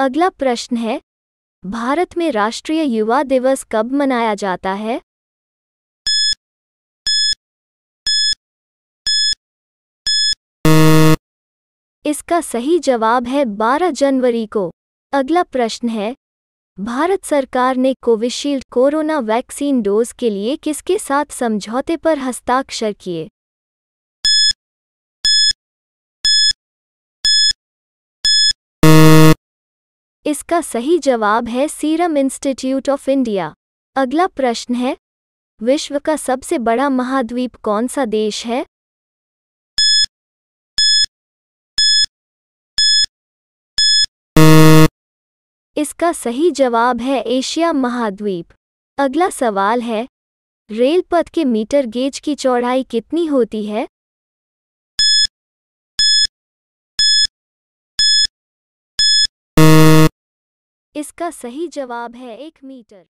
अगला प्रश्न है भारत में राष्ट्रीय युवा दिवस कब मनाया जाता है इसका सही जवाब है 12 जनवरी को अगला प्रश्न है भारत सरकार ने कोविशील्ड कोरोना वैक्सीन डोज के लिए किसके साथ समझौते पर हस्ताक्षर किए इसका सही जवाब है सीरम इंस्टीट्यूट ऑफ इंडिया अगला प्रश्न है विश्व का सबसे बड़ा महाद्वीप कौन सा देश है इसका सही जवाब है एशिया महाद्वीप अगला सवाल है रेलपथ के मीटर गेज की चौड़ाई कितनी होती है इसका सही जवाब है एक मीटर